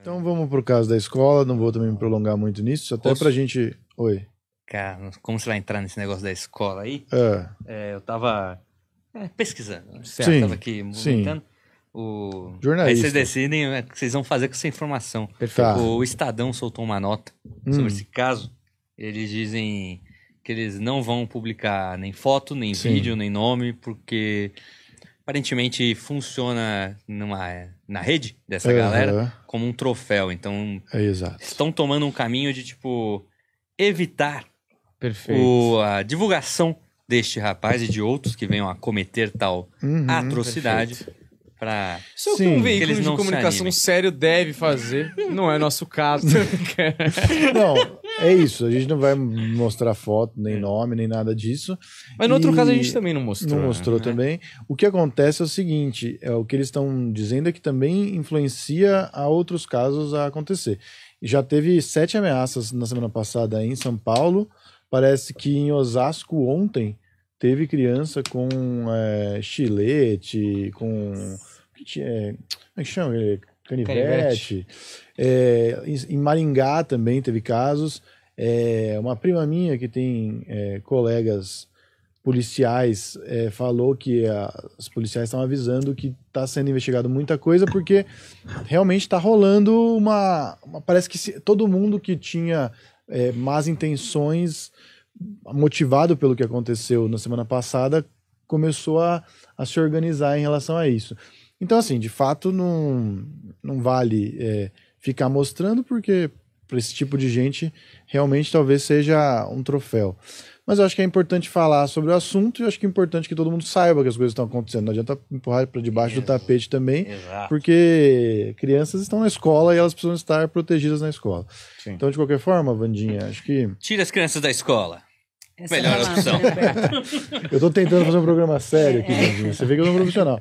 Então vamos pro caso da escola, não vou também me prolongar muito nisso, até Posso... pra gente. Oi. Cara, como você vai entrar nesse negócio da escola aí? É. é eu tava é, pesquisando, certo? Né? Sim, tava aqui movimentando. O... Jornalista. Aí vocês decidem o né, que vocês vão fazer com essa informação. Tá. O Estadão soltou uma nota hum. sobre esse caso. Eles dizem que eles não vão publicar nem foto, nem Sim. vídeo, nem nome, porque aparentemente funciona numa, na rede dessa uhum. galera como um troféu. Então, é, estão tomando um caminho de, tipo, evitar o, a divulgação deste rapaz e de outros que venham a cometer tal uhum, atrocidade para isso é o que um veículo de comunicação sério deve fazer não é nosso caso não é isso, a gente não vai mostrar foto, nem é. nome, nem nada disso. Mas no e outro caso a gente também não mostrou. Não mostrou né? também. O que acontece é o seguinte: é, o que eles estão dizendo é que também influencia a outros casos a acontecer. Já teve sete ameaças na semana passada em São Paulo. Parece que em Osasco ontem teve criança com é, chilete, com. É, como é que chama? Canivete. Canivete. É, em Maringá também teve casos. É, uma prima minha que tem é, colegas policiais é, falou que a, os policiais estão avisando que está sendo investigado muita coisa porque realmente está rolando uma, uma, Parece que se, todo mundo que tinha é, más intenções, motivado pelo que aconteceu na semana passada, começou a, a se organizar em relação a isso. Então, assim, de fato, não, não vale é, ficar mostrando, porque para esse tipo de gente realmente talvez seja um troféu. Mas eu acho que é importante falar sobre o assunto e eu acho que é importante que todo mundo saiba que as coisas estão acontecendo. Não adianta empurrar para debaixo do tapete também, Exato. porque crianças estão na escola e elas precisam estar protegidas na escola. Sim. Então, de qualquer forma, Vandinha, acho que. Tira as crianças da escola. Essa Melhor é opção. Né, eu estou tentando fazer um programa sério aqui, Vandinha. Você vê que eu sou profissional.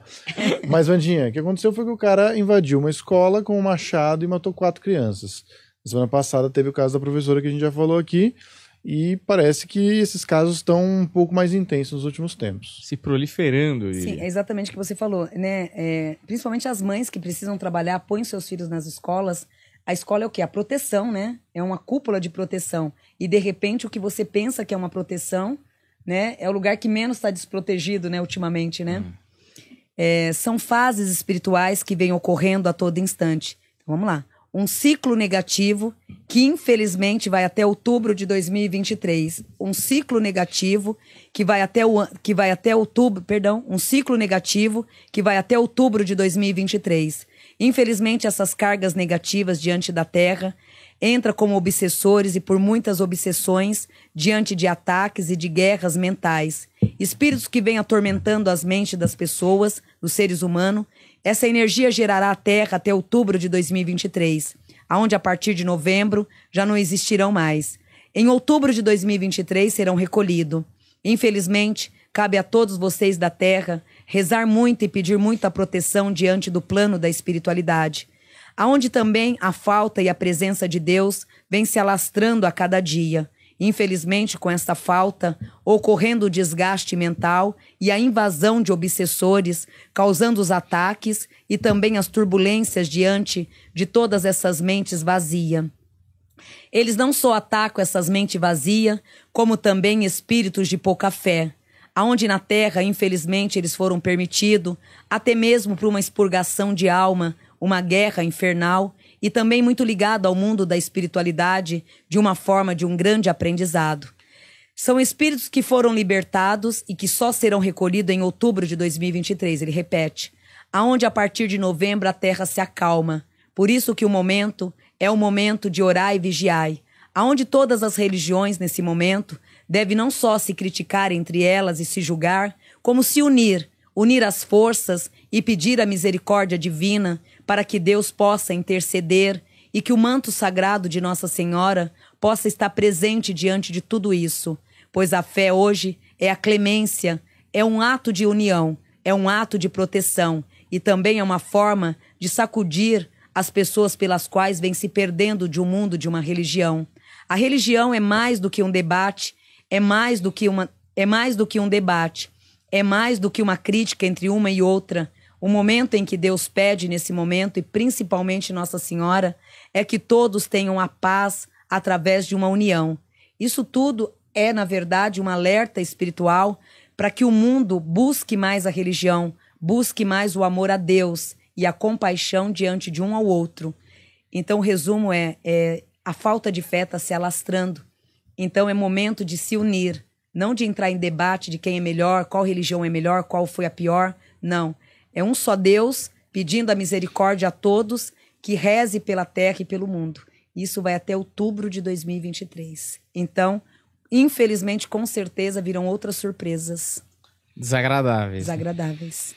Mas, Vandinha, o que aconteceu foi que o cara invadiu uma escola com um machado e matou quatro crianças. Na semana passada teve o caso da professora que a gente já falou aqui. E parece que esses casos estão um pouco mais intensos nos últimos tempos. Se proliferando. E... Sim, é exatamente o que você falou, né? É, principalmente as mães que precisam trabalhar, põem seus filhos nas escolas a escola é o quê? A proteção, né? É uma cúpula de proteção. E de repente o que você pensa que é uma proteção, né? É o lugar que menos está desprotegido, né? Ultimamente, né? Hum. É, são fases espirituais que vêm ocorrendo a todo instante. Então, vamos lá. Um ciclo negativo que infelizmente vai até outubro de 2023. Um ciclo negativo que vai até o que vai até outubro, perdão, um ciclo negativo que vai até outubro de 2023. Infelizmente, essas cargas negativas diante da Terra entra como obsessores e por muitas obsessões diante de ataques e de guerras mentais, espíritos que vêm atormentando as mentes das pessoas, dos seres humanos. Essa energia gerará a Terra até outubro de 2023, aonde a partir de novembro já não existirão mais. Em outubro de 2023 serão recolhidos. Infelizmente, Cabe a todos vocês da terra rezar muito e pedir muita proteção diante do plano da espiritualidade, aonde também a falta e a presença de Deus vem se alastrando a cada dia. Infelizmente, com essa falta, ocorrendo o desgaste mental e a invasão de obsessores, causando os ataques e também as turbulências diante de todas essas mentes vazias. Eles não só atacam essas mentes vazias, como também espíritos de pouca fé, aonde na terra, infelizmente, eles foram permitidos, até mesmo para uma expurgação de alma, uma guerra infernal, e também muito ligado ao mundo da espiritualidade, de uma forma de um grande aprendizado. São espíritos que foram libertados e que só serão recolhidos em outubro de 2023, ele repete, aonde a partir de novembro a terra se acalma. Por isso que o momento é o momento de orar e vigiar, aonde todas as religiões nesse momento deve não só se criticar entre elas e se julgar, como se unir, unir as forças e pedir a misericórdia divina para que Deus possa interceder e que o manto sagrado de Nossa Senhora possa estar presente diante de tudo isso, pois a fé hoje é a clemência, é um ato de união, é um ato de proteção e também é uma forma de sacudir as pessoas pelas quais vem se perdendo de um mundo de uma religião. A religião é mais do que um debate, é mais do que uma é mais do que um debate, é mais do que uma crítica entre uma e outra. O momento em que Deus pede nesse momento e principalmente Nossa Senhora é que todos tenham a paz através de uma união. Isso tudo é, na verdade, um alerta espiritual para que o mundo busque mais a religião, busque mais o amor a Deus e a compaixão diante de um ao outro. Então, o resumo é, é a falta de fé está se alastrando então é momento de se unir, não de entrar em debate de quem é melhor, qual religião é melhor, qual foi a pior. Não. É um só Deus pedindo a misericórdia a todos que reze pela terra e pelo mundo. Isso vai até outubro de 2023. Então, infelizmente, com certeza virão outras surpresas. Desagradáveis. Desagradáveis.